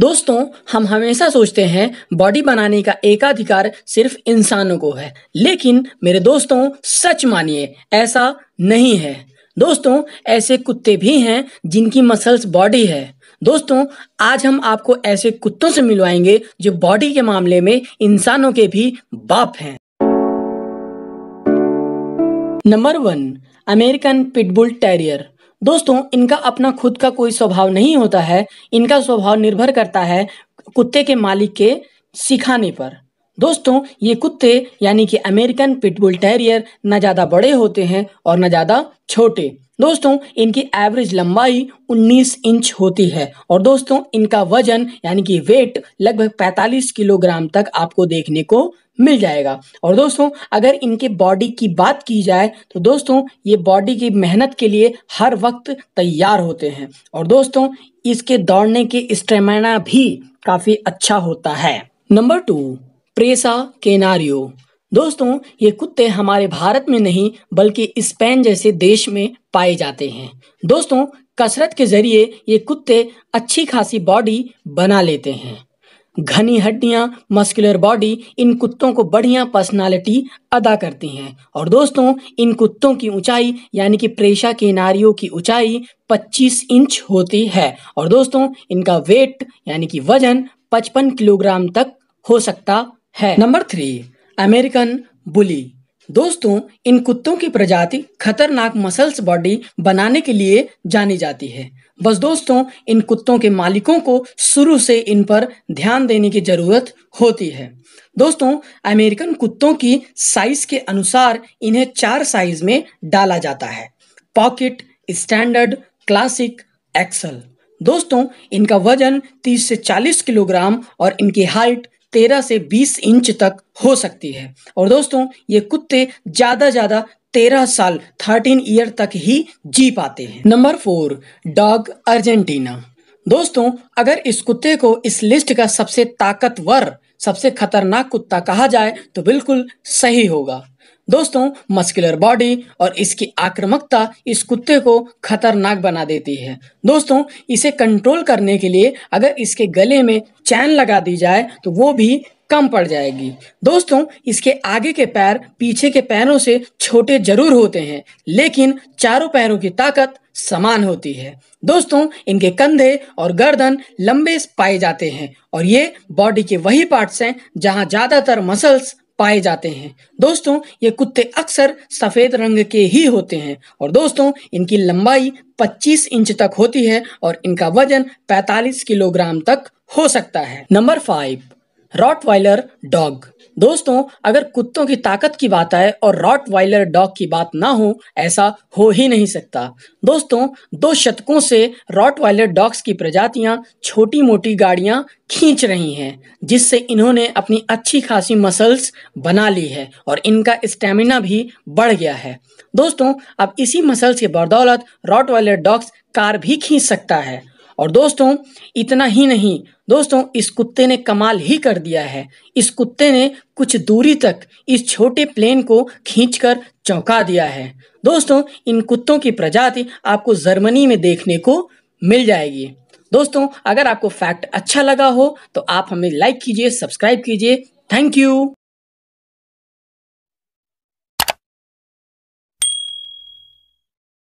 दोस्तों हम हमेशा सोचते हैं बॉडी बनाने का एकाधिकार सिर्फ इंसानों को है लेकिन मेरे दोस्तों सच मानिए ऐसा नहीं है दोस्तों ऐसे कुत्ते भी हैं जिनकी मसल्स बॉडी है दोस्तों आज हम आपको ऐसे कुत्तों से मिलवाएंगे जो बॉडी के मामले में इंसानों के भी बाप हैं number one American pit bull terrier दोस्तों इनका अपना खुद का कोई स्वभाव नहीं होता है इनका स्वभाव निर्भर करता है कुत्ते के मालिक के सिखाने पर दोस्तों ये कुत्ते यानी कि अमेरिकन पिटबुल टेरियर ना ज़्यादा बड़े होते हैं और न ज़्यादा छोटे दोस्तों इनकी एवरेज लंबाई 19 इंच होती है और दोस्तों इनका वजन यानी कि वेट लगभग 45 किलोग्राम तक आपको देखने को मिल जाएगा और दोस्तों अगर इनके बॉडी की बात की जाए तो दोस्तों ये बॉडी की मेहनत के लिए हर वक्त तैयार होते हैं और दोस्तों इसके दौड़ने के स्टेमिना भी काफ़ी अच्छा होता है नंबर टू प्रेसा केनारियो दोस्तों ये कुत्ते हमारे भारत में नहीं बल्कि स्पेन जैसे देश में पाए जाते हैं दोस्तों कसरत के ज़रिए ये कुत्ते अच्छी खासी बॉडी बना लेते हैं घनी हड्डियां मस्कुलर बॉडी इन कुत्तों को बढ़िया पर्सनालिटी अदा करती हैं और दोस्तों इन कुत्तों की ऊंचाई यानी कि प्रेशा के नारियों की ऊंचाई 25 इंच होती है और दोस्तों इनका वेट यानी कि वजन 55 किलोग्राम तक हो सकता है नंबर थ्री अमेरिकन बुली दोस्तों इन कुत्तों की प्रजाति खतरनाक मसल्स बॉडी बनाने के लिए जानी जाती है बस दोस्तों इन कुत्तों के मालिकों को शुरू से इन पर ध्यान देने की जरूरत होती है दोस्तों अमेरिकन कुत्तों की साइज के अनुसार इन्हें चार साइज में डाला जाता है पॉकेट स्टैंडर्ड क्लासिक एक्सल दोस्तों इनका वजन 30 से 40 किलोग्राम और इनकी हाइट तेरह से बीस इंच तक हो सकती है और दोस्तों ये कुत्ते ज़्यादा ज़्यादा तेरह साल थर्टीन ईयर तक ही जी पाते हैं नंबर फोर डॉग अर्जेंटीना दोस्तों अगर इस कुत्ते को इस लिस्ट का सबसे ताकतवर सबसे खतरनाक कुत्ता कहा जाए तो बिल्कुल सही होगा दोस्तों मस्कुलर बॉडी और इसकी आक्रामकता इस कुत्ते को खतरनाक बना देती है दोस्तों इसे कंट्रोल करने के लिए अगर इसके गले में चैन लगा दी जाए तो वो भी कम पड़ जाएगी दोस्तों इसके आगे के पैर पीछे के पैरों से छोटे जरूर होते हैं लेकिन चारों पैरों की ताकत समान होती है दोस्तों इनके कंधे और गर्दन लंबे पाए जाते हैं और ये बॉडी के वही पार्ट्स हैं जहाँ ज़्यादातर मसल्स पाए जाते हैं दोस्तों ये कुत्ते अक्सर सफ़ेद रंग के ही होते हैं और दोस्तों इनकी लंबाई 25 इंच तक होती है और इनका वजन 45 किलोग्राम तक हो सकता है number five rottweiler dog दोस्तों अगर कुत्तों की ताकत की बात आए और रॉट वाइलर डॉग की बात ना हो ऐसा हो ही नहीं सकता दोस्तों दो शतकों से रॉट वाइलर डॉग्स की प्रजातियां छोटी मोटी गाड़ियां खींच रही हैं जिससे इन्होंने अपनी अच्छी खासी मसल्स बना ली है और इनका स्टेमिना भी बढ़ गया है दोस्तों अब इसी मसल्स के बदौलत रॉट वाइलर डॉग्स कार भी खींच सकता है और दोस्तों इतना ही नहीं दोस्तों इस कुत्ते ने कमाल ही कर दिया है इस कुत्ते ने कुछ दूरी तक इस छोटे प्लेन को खींचकर चौंका दिया है दोस्तों इन कुत्तों की प्रजाति आपको जर्मनी में देखने को मिल जाएगी दोस्तों अगर आपको फैक्ट अच्छा लगा हो तो आप हमें लाइक कीजिए सब्सक्राइब कीजिए थैंक यू